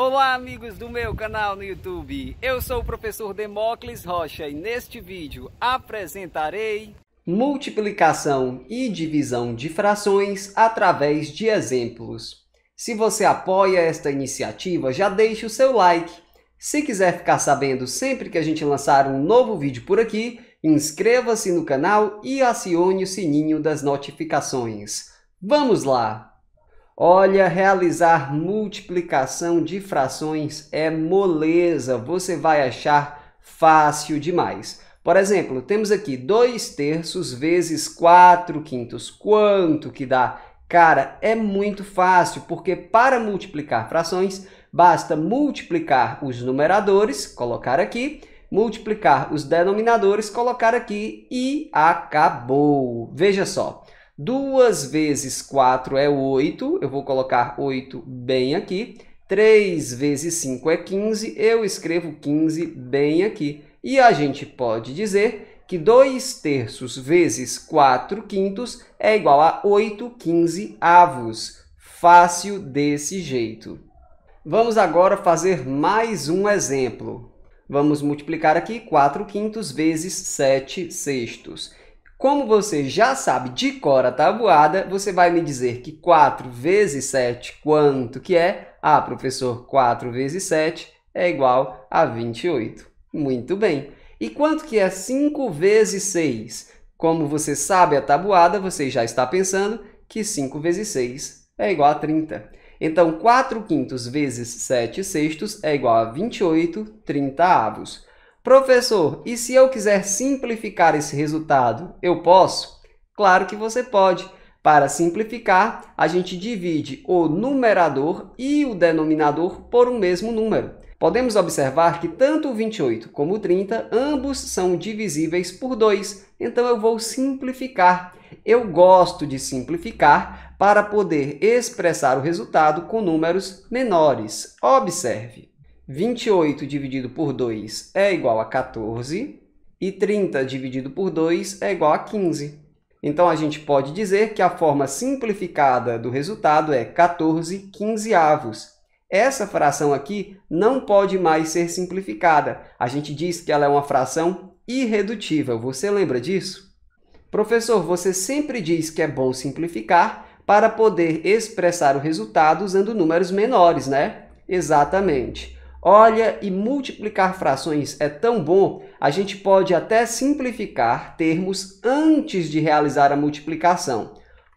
Olá amigos do meu canal no YouTube, eu sou o professor Demócles Rocha e neste vídeo apresentarei multiplicação e divisão de frações através de exemplos. Se você apoia esta iniciativa, já deixe o seu like. Se quiser ficar sabendo sempre que a gente lançar um novo vídeo por aqui, inscreva-se no canal e acione o sininho das notificações. Vamos lá! Olha, realizar multiplicação de frações é moleza, você vai achar fácil demais. Por exemplo, temos aqui 2 terços vezes 4 quintos. Quanto que dá? Cara, é muito fácil, porque para multiplicar frações, basta multiplicar os numeradores, colocar aqui, multiplicar os denominadores, colocar aqui e acabou. Veja só, 2 vezes 4 é 8, eu vou colocar 8 bem aqui. 3 vezes 5 é 15, eu escrevo 15 bem aqui. E a gente pode dizer que 2 terços vezes 4 quintos é igual a 8 15 avos. Fácil desse jeito. Vamos agora fazer mais um exemplo. Vamos multiplicar aqui 4 quintos vezes 7 sextos. Como você já sabe de cor a tabuada, você vai me dizer que 4 vezes 7, quanto que é? Ah, professor, 4 vezes 7 é igual a 28. Muito bem. E quanto que é 5 vezes 6? Como você sabe a tabuada, você já está pensando que 5 vezes 6 é igual a 30. Então, 4 quintos vezes 7 sextos é igual a 28 30 avos. Professor, e se eu quiser simplificar esse resultado, eu posso? Claro que você pode. Para simplificar, a gente divide o numerador e o denominador por um mesmo número. Podemos observar que tanto o 28 como o 30, ambos são divisíveis por 2, então eu vou simplificar. Eu gosto de simplificar para poder expressar o resultado com números menores. Observe. 28 dividido por 2 é igual a 14 e 30 dividido por 2 é igual a 15. Então, a gente pode dizer que a forma simplificada do resultado é 14 quinzeavos. Essa fração aqui não pode mais ser simplificada. A gente diz que ela é uma fração irredutível. Você lembra disso? Professor, você sempre diz que é bom simplificar para poder expressar o resultado usando números menores, né? Exatamente. Olha, e multiplicar frações é tão bom, a gente pode até simplificar termos antes de realizar a multiplicação.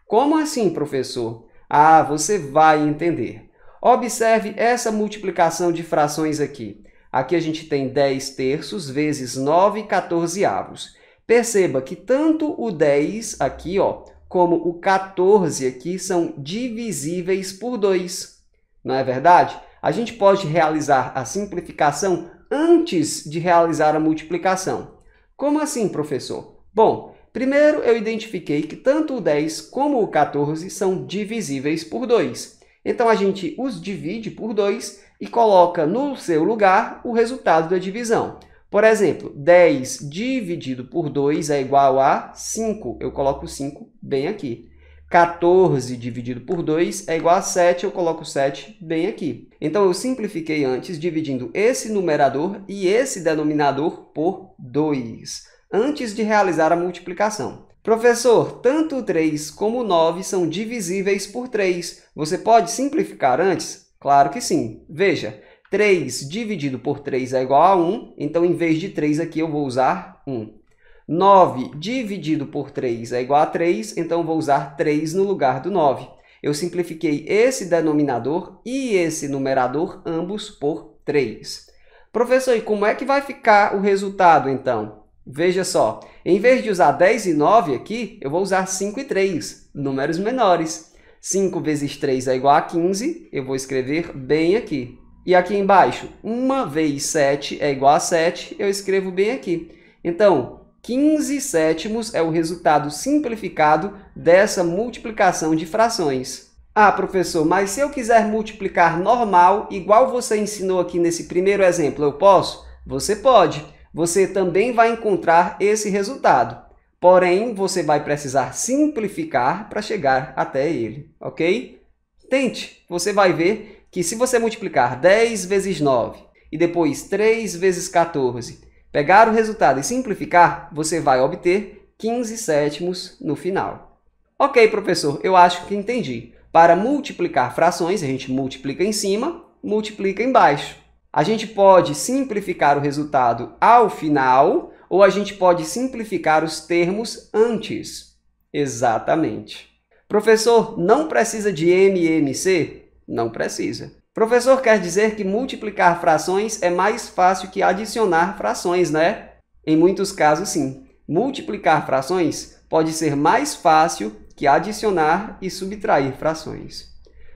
Como assim, professor? Ah, você vai entender. Observe essa multiplicação de frações aqui. Aqui a gente tem 10 terços vezes 9 quatorzeavos. Perceba que tanto o 10 aqui, ó, como o 14 aqui são divisíveis por 2. Não é verdade? A gente pode realizar a simplificação antes de realizar a multiplicação. Como assim, professor? Bom, primeiro eu identifiquei que tanto o 10 como o 14 são divisíveis por 2. Então a gente os divide por 2 e coloca no seu lugar o resultado da divisão. Por exemplo, 10 dividido por 2 é igual a 5. Eu coloco 5 bem aqui. 14 dividido por 2 é igual a 7, eu coloco 7 bem aqui. Então, eu simplifiquei antes dividindo esse numerador e esse denominador por 2, antes de realizar a multiplicação. Professor, tanto 3 como 9 são divisíveis por 3. Você pode simplificar antes? Claro que sim. Veja, 3 dividido por 3 é igual a 1, então, em vez de 3 aqui, eu vou usar 1. 9 dividido por 3 é igual a 3, então vou usar 3 no lugar do 9. Eu simplifiquei esse denominador e esse numerador, ambos por 3. Professor, e como é que vai ficar o resultado, então? Veja só, em vez de usar 10 e 9 aqui, eu vou usar 5 e 3, números menores. 5 vezes 3 é igual a 15, eu vou escrever bem aqui. E aqui embaixo, 1 vezes 7 é igual a 7, eu escrevo bem aqui. Então, 15 sétimos é o resultado simplificado dessa multiplicação de frações. Ah, professor, mas se eu quiser multiplicar normal, igual você ensinou aqui nesse primeiro exemplo, eu posso? Você pode. Você também vai encontrar esse resultado. Porém, você vai precisar simplificar para chegar até ele, ok? Tente, você vai ver que se você multiplicar 10 vezes 9 e depois 3 vezes 14 Pegar o resultado e simplificar, você vai obter 15 sétimos no final. Ok, professor, eu acho que entendi. Para multiplicar frações, a gente multiplica em cima, multiplica embaixo. A gente pode simplificar o resultado ao final ou a gente pode simplificar os termos antes. Exatamente. Professor, não precisa de MMC? Não precisa. Professor quer dizer que multiplicar frações é mais fácil que adicionar frações, né? Em muitos casos, sim. Multiplicar frações pode ser mais fácil que adicionar e subtrair frações.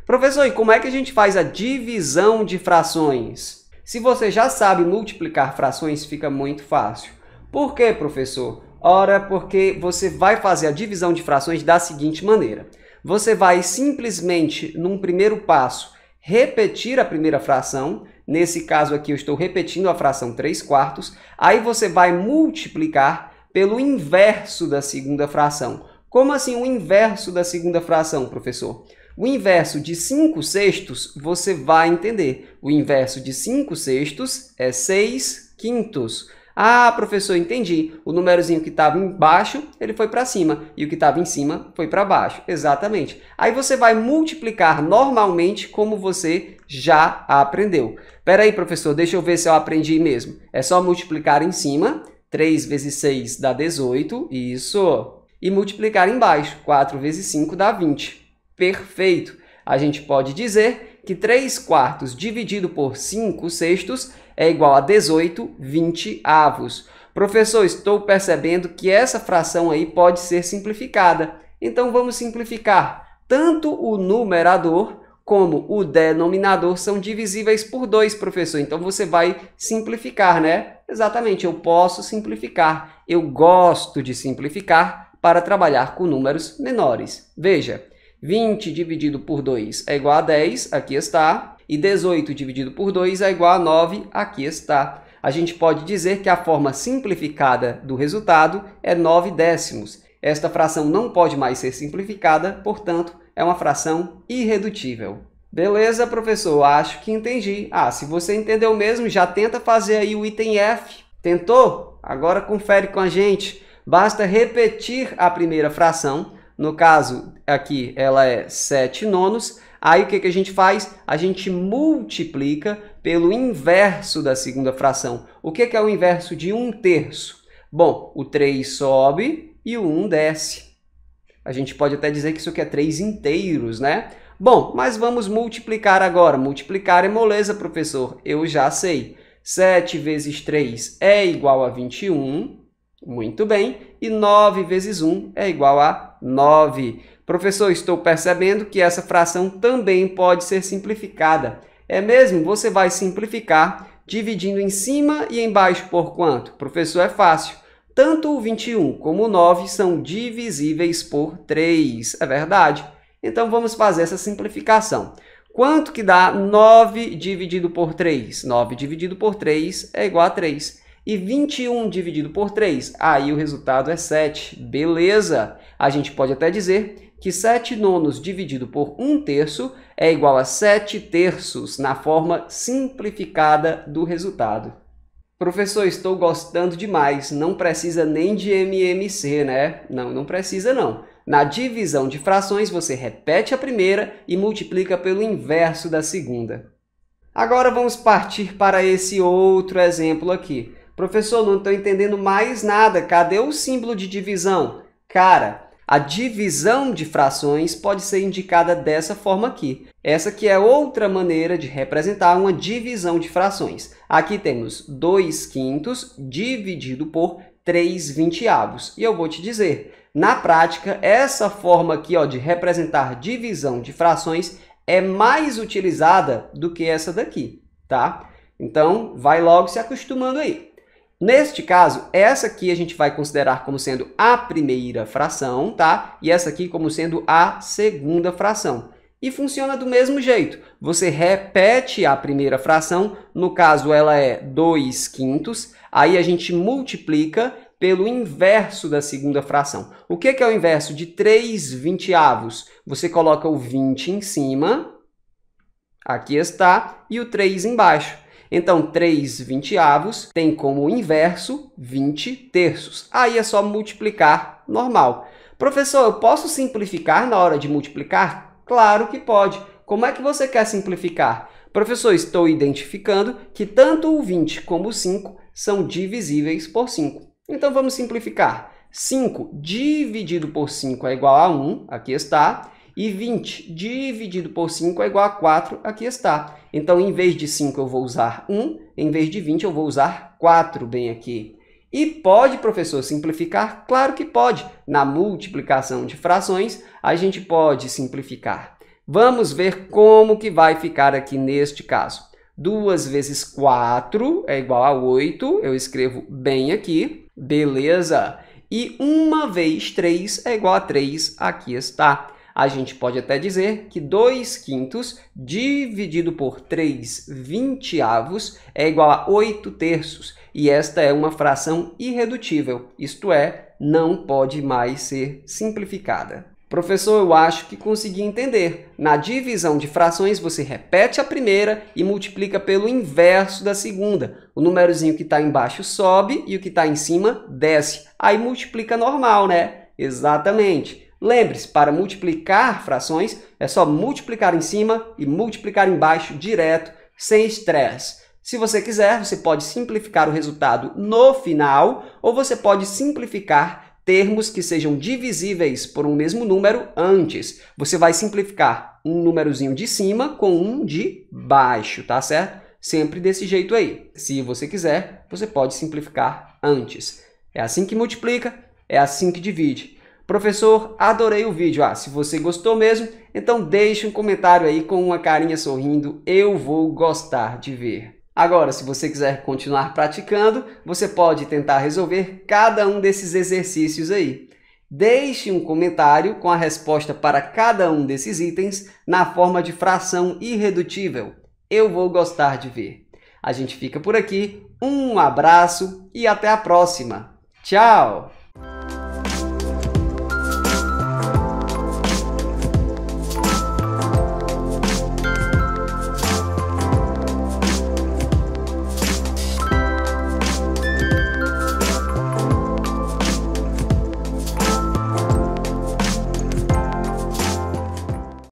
Professor, e como é que a gente faz a divisão de frações? Se você já sabe multiplicar frações, fica muito fácil. Por quê, professor? Ora, porque você vai fazer a divisão de frações da seguinte maneira. Você vai simplesmente, num primeiro passo, repetir a primeira fração. Nesse caso aqui, eu estou repetindo a fração 3 quartos. Aí você vai multiplicar pelo inverso da segunda fração. Como assim o inverso da segunda fração, professor? O inverso de 5 sextos, você vai entender. O inverso de 5 sextos é 6 quintos. Ah, professor, entendi. O númerozinho que estava embaixo, ele foi para cima. E o que estava em cima foi para baixo. Exatamente. Aí você vai multiplicar normalmente como você já aprendeu. Pera aí, professor, deixa eu ver se eu aprendi mesmo. É só multiplicar em cima. 3 vezes 6 dá 18. Isso. E multiplicar embaixo. 4 vezes 5 dá 20. Perfeito. A gente pode dizer que 3 quartos dividido por 5 sextos é igual a 18 20 avos. Professor, estou percebendo que essa fração aí pode ser simplificada. Então vamos simplificar. Tanto o numerador como o denominador são divisíveis por 2, professor. Então você vai simplificar, né? Exatamente, eu posso simplificar. Eu gosto de simplificar para trabalhar com números menores. Veja, 20 dividido por 2 é igual a 10, aqui está. E 18 dividido por 2 é igual a 9, aqui está. A gente pode dizer que a forma simplificada do resultado é 9 décimos. Esta fração não pode mais ser simplificada, portanto, é uma fração irredutível. Beleza, professor, acho que entendi. Ah, se você entendeu mesmo, já tenta fazer aí o item F. Tentou? Agora confere com a gente. Basta repetir a primeira fração no caso aqui, ela é 7 nonos. Aí o que, que a gente faz? A gente multiplica pelo inverso da segunda fração. O que, que é o inverso de 1 terço? Bom, o 3 sobe e o 1 desce. A gente pode até dizer que isso aqui é 3 inteiros, né? Bom, mas vamos multiplicar agora. Multiplicar é moleza, professor. Eu já sei. 7 vezes 3 é igual a 21. Muito bem. E 9 vezes 1 é igual a 9. Professor, estou percebendo que essa fração também pode ser simplificada. É mesmo? Você vai simplificar dividindo em cima e embaixo por quanto? Professor, é fácil. Tanto o 21 como o 9 são divisíveis por 3. É verdade? Então, vamos fazer essa simplificação. Quanto que dá 9 dividido por 3? 9 dividido por 3 é igual a 3. E 21 dividido por 3, aí o resultado é 7. Beleza! A gente pode até dizer que 7 nonos dividido por 1 terço é igual a 7 terços na forma simplificada do resultado. Professor, estou gostando demais. Não precisa nem de MMC, né? Não, não precisa não. Na divisão de frações, você repete a primeira e multiplica pelo inverso da segunda. Agora vamos partir para esse outro exemplo aqui. Professor, não estou entendendo mais nada. Cadê o símbolo de divisão? Cara, a divisão de frações pode ser indicada dessa forma aqui. Essa aqui é outra maneira de representar uma divisão de frações. Aqui temos 2 quintos dividido por 3 vinteavos. E eu vou te dizer, na prática, essa forma aqui ó, de representar divisão de frações é mais utilizada do que essa daqui, tá? Então, vai logo se acostumando aí. Neste caso, essa aqui a gente vai considerar como sendo a primeira fração, tá? E essa aqui como sendo a segunda fração. E funciona do mesmo jeito. Você repete a primeira fração, no caso ela é 2 quintos, aí a gente multiplica pelo inverso da segunda fração. O que é o inverso de 3 vinteavos? Você coloca o 20 em cima, aqui está, e o 3 embaixo. Então, 3 vinteavos tem como inverso 20 terços. Aí é só multiplicar normal. Professor, eu posso simplificar na hora de multiplicar? Claro que pode. Como é que você quer simplificar? Professor, estou identificando que tanto o 20 como o 5 são divisíveis por 5. Então, vamos simplificar. 5 dividido por 5 é igual a 1, aqui está. E 20 dividido por 5 é igual a 4, aqui está. Então, em vez de 5, eu vou usar 1, em vez de 20, eu vou usar 4 bem aqui. E pode, professor, simplificar? Claro que pode. Na multiplicação de frações, a gente pode simplificar. Vamos ver como que vai ficar aqui neste caso. 2 vezes 4 é igual a 8, eu escrevo bem aqui, beleza? E 1 vez 3 é igual a 3, aqui está a gente pode até dizer que 2 quintos dividido por 3 vinteavos é igual a 8 terços. E esta é uma fração irredutível, isto é, não pode mais ser simplificada. Professor, eu acho que consegui entender. Na divisão de frações, você repete a primeira e multiplica pelo inverso da segunda. O númerozinho que está embaixo sobe e o que está em cima desce. Aí multiplica normal, né? Exatamente. Lembre-se, para multiplicar frações, é só multiplicar em cima e multiplicar embaixo direto, sem estresse. Se você quiser, você pode simplificar o resultado no final ou você pode simplificar termos que sejam divisíveis por um mesmo número antes. Você vai simplificar um númerozinho de cima com um de baixo, tá certo? Sempre desse jeito aí. Se você quiser, você pode simplificar antes. É assim que multiplica, é assim que divide. Professor, adorei o vídeo. Ah, se você gostou mesmo, então deixe um comentário aí com uma carinha sorrindo. Eu vou gostar de ver. Agora, se você quiser continuar praticando, você pode tentar resolver cada um desses exercícios aí. Deixe um comentário com a resposta para cada um desses itens na forma de fração irredutível. Eu vou gostar de ver. A gente fica por aqui. Um abraço e até a próxima. Tchau!